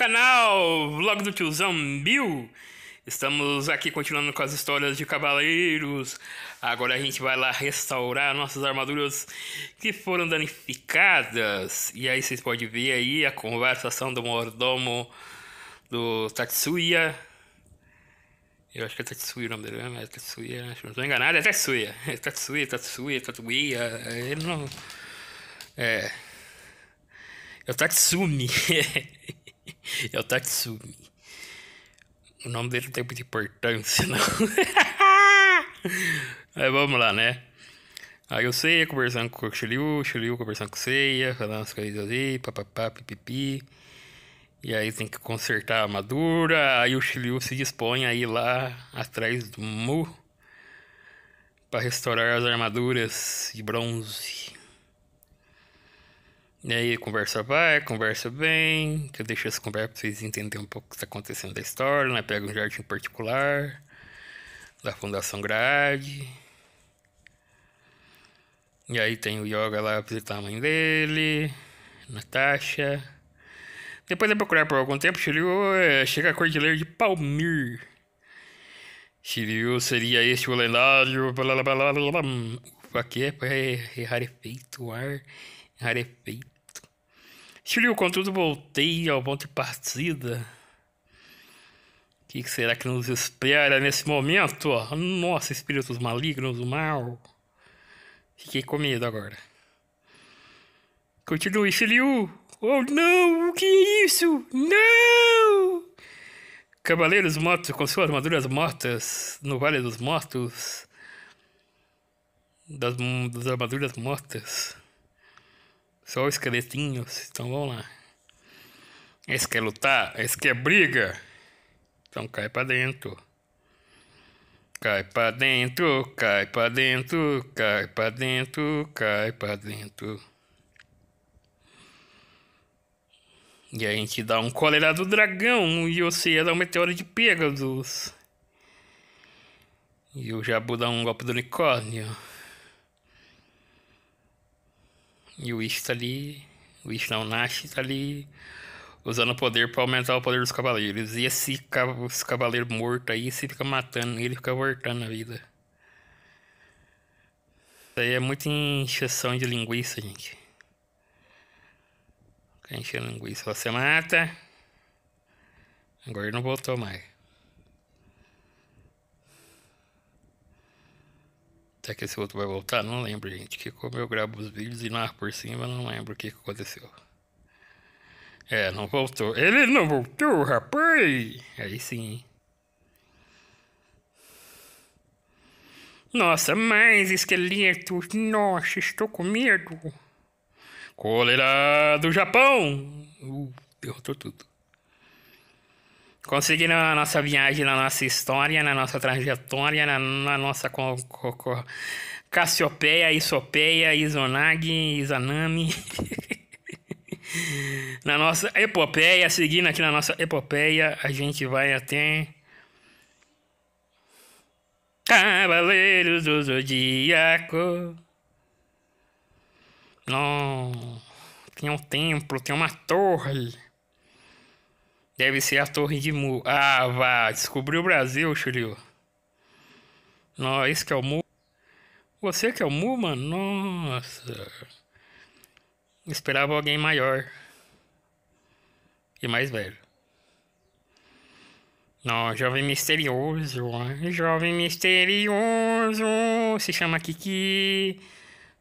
canal Vlog do Tiozão Bill. Estamos aqui continuando com as histórias de cavaleiros. Agora a gente vai lá restaurar nossas armaduras que foram danificadas. E aí vocês podem ver aí a conversação do mordomo do Tatsuya. Eu acho que é Tatsuya o nome dele, né? mas é Tatsuya, acho que não estou enganado, é Tatsuya. É Tatsuya, Tatsuya, Tatsuya, ele não... É... É o Tatsumi. é o Tatsumi. O nome dele não tem muita importância, não. Mas vamos lá, né? Aí o Seiya conversando com o Shiryu, Shiryu conversando com o Seiya, falando as coisas ali, papapá, pipipi. E aí tem que consertar a armadura, aí o Shiryu se dispõe a ir lá atrás do Mu para restaurar as armaduras de bronze. E aí conversa vai, conversa bem, que eu deixo essa conversa pra vocês entenderem um pouco o que está acontecendo da história, né? Pega um jardim particular da Fundação Grade. E aí tem o Yoga lá visitar a mãe dele, Natasha. Depois de é procurar por algum tempo, Shiryu é, chega à cordilheira de Palmir. Shiryu seria este o lendário. Aqui é, é rarefeito o ar é rarefeito. Shiryu, contudo, voltei ao ponto de partida. O que será que nos espera nesse momento? Nossa, espíritos malignos do mal. Fiquei com medo agora. Continue, Shiryu. Oh, não! O que é isso? Não! Cavaleiros mortos com suas armaduras mortas no Vale dos Mortos. Das, das armaduras mortas. Só os esqueletinhos. Então vamos lá. Esse quer lutar? Esse quer briga? Então cai pra dentro. Cai pra dentro, cai pra dentro, cai pra dentro, cai pra dentro. E a gente dá um cólera do dragão e você dar é um meteoro de Pegasus. E o Jabu dá um golpe do unicórnio. E o Ish tá ali. O Ish não, o Nash tá ali usando o poder para aumentar o poder dos cavaleiros. E esse, esse cavaleiro morto aí, se fica matando, ele fica voltando a vida. Isso aí é muita encheção de linguiça, gente. Fica enchendo linguiça. Você mata. Agora não voltou mais. até que esse outro vai voltar, não lembro, gente. Que como eu gravo os vídeos e narro por cima, não lembro o que, aconteceu. É, não voltou. Ele não voltou, rapaz! Aí sim. Nossa, mais esqueletos! Nossa, estou com medo! Coleira do Japão! Uh, derrotou tudo conseguindo a nossa viagem, na nossa história, na nossa trajetória, na, na nossa co, co, co, Cassiopeia, Isopeia, Izonagi, Izanami. na nossa epopeia, seguindo aqui na nossa epopeia, a gente vai até. Cavaleiros do Zodíaco. Não. Tem um templo, tem uma torre. Deve ser a torre de Mu. Ah, vá. Descobriu o Brasil, Shiryu. Não, esse que é o Mu. Você que é o Mu, mano? Nossa. Esperava alguém maior. E mais velho. Não, jovem misterioso. Jovem misterioso. Se chama Kiki.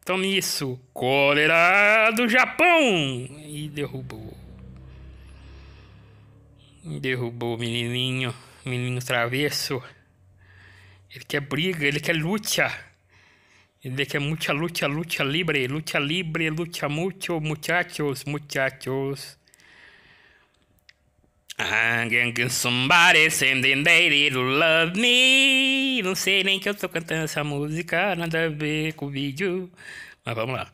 Tome isso. Cólera do Japão. E derrubou derrubou o menininho, menino travesso. Ele quer briga, ele quer luta. Ele quer muita luta, luta livre, luta livre, luta muito, muchachos, muchachos. I get somebody sending they to love me. Não sei nem que eu tô cantando essa música, nada a ver com o vídeo. Mas vamos lá.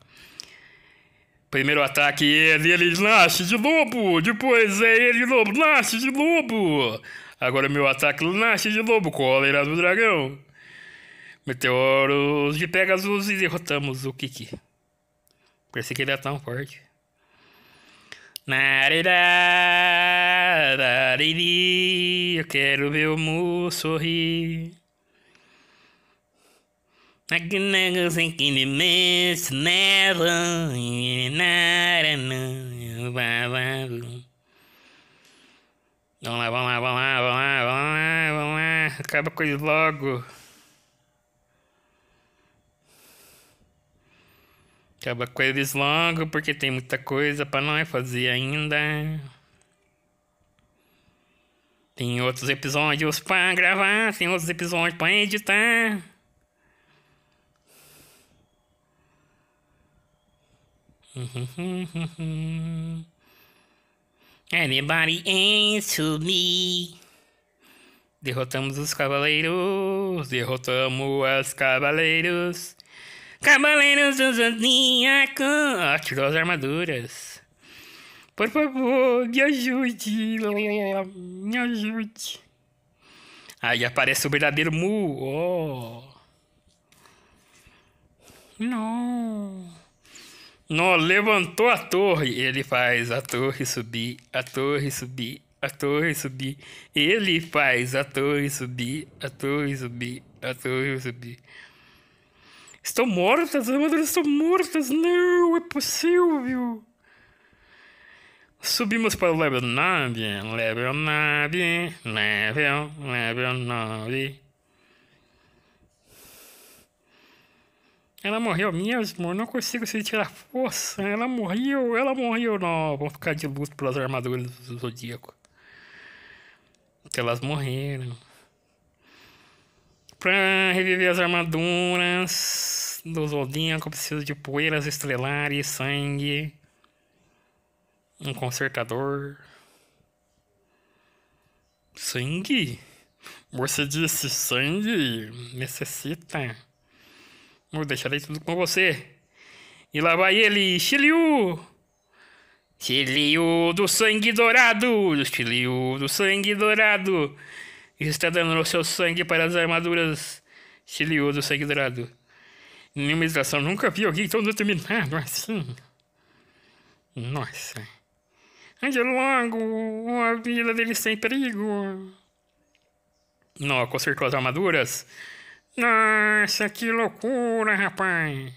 Primeiro ataque ele, ele nasce de lobo. Depois é ele, lobo, nasce de lobo. Agora meu ataque nasce de lobo, cólera do dragão. Meteoros de Pegasus e derrotamos o Kiki. Pensei que ele era tão forte. Eu quero ver o Mu sorrir. Aqui negócio que me mexe, neva, Vamos lá, vamos lá, vamos lá, vamos lá, vamos lá, vamos lá, acaba com isso logo. Acaba com eles logo, porque tem muita coisa pra nós fazer ainda. Tem outros episódios pra gravar, tem outros episódios pra editar. Anybody answer me? Derrotamos os cavaleiros, derrotamos os cavaleiros. Cavaleiros usam minha cama. tirou as armaduras. Por favor, me ajude. Me ajude. Aí aparece o verdadeiro Mu. Oh. Não. Não, levantou a torre, ele faz a torre subir, a torre subir, a torre subir. Ele faz a torre subir, a torre subir, a torre subir. Estão mortas, armaduras estão mortas, não é possível. Subimos para o level 9, level 9, level, level 9. Ela morreu mesmo? Eu não consigo sentir a força. Ela morreu, ela morreu. Não, vou ficar de luto pelas armaduras do Zodíaco. Porque elas morreram. Pra reviver as armaduras do Zodíaco, eu preciso de poeiras estrelares, sangue. Um consertador. Sangue? Você disse sangue necessita eu deixarei tudo com você. E lá vai ele, Shiryu! Shiryu do sangue dourado! Shiryu do sangue dourado! Está dando o seu sangue para as armaduras. Shiryu do sangue dourado. Nenhuma extração. Nunca vi alguém tão determinado assim. Nossa. Ande logo, uma vida dele sem perigo. Não, com as armaduras. Nossa, que loucura, rapaz!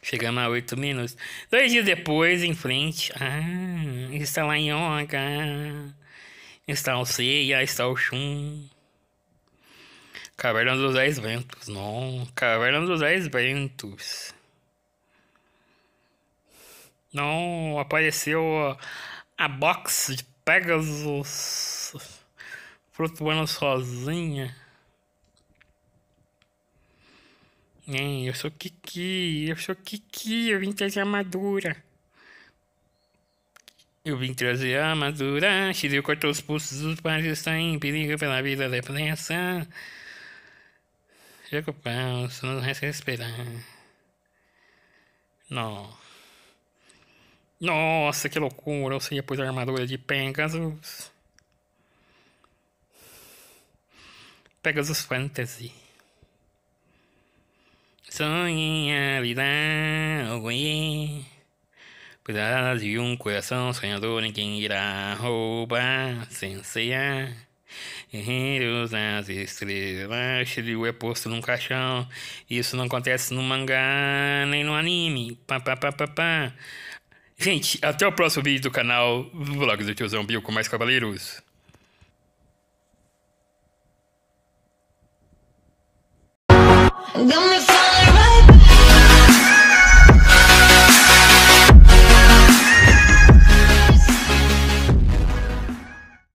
Chegamos a oito minutos. Dois dias depois, em frente. Ah, está lá em Oca. Está o Ceia, está o Chum. Caverna dos Dez Ventos. Não, Caverna dos Dez Ventos. Não apareceu a box de Pegasus flutuando sozinha. nem eu sou Kiki, eu sou Kiki, eu vim trazer a madura. Eu vim trazer a madura, Shiryu cortou os pulsos dos pais está em perigo pela vida da pressa. só não resta esperar. Não. Nossa, que loucura! Você ia pôs a armadura de Pegasus. Pegasus Fantasy. Sonhei a vida, alguém. Cuidado de um coração sonhador, ninguém irá roubar sem ceia. Guerreiros nas estrelas, Shiryu é posto num caixão. Isso não acontece no mangá, nem no anime. Pá, pá, pá, pá, pá. Gente, até o próximo vídeo do canal Vlogs do Tiozão Bill com mais cavaleiros.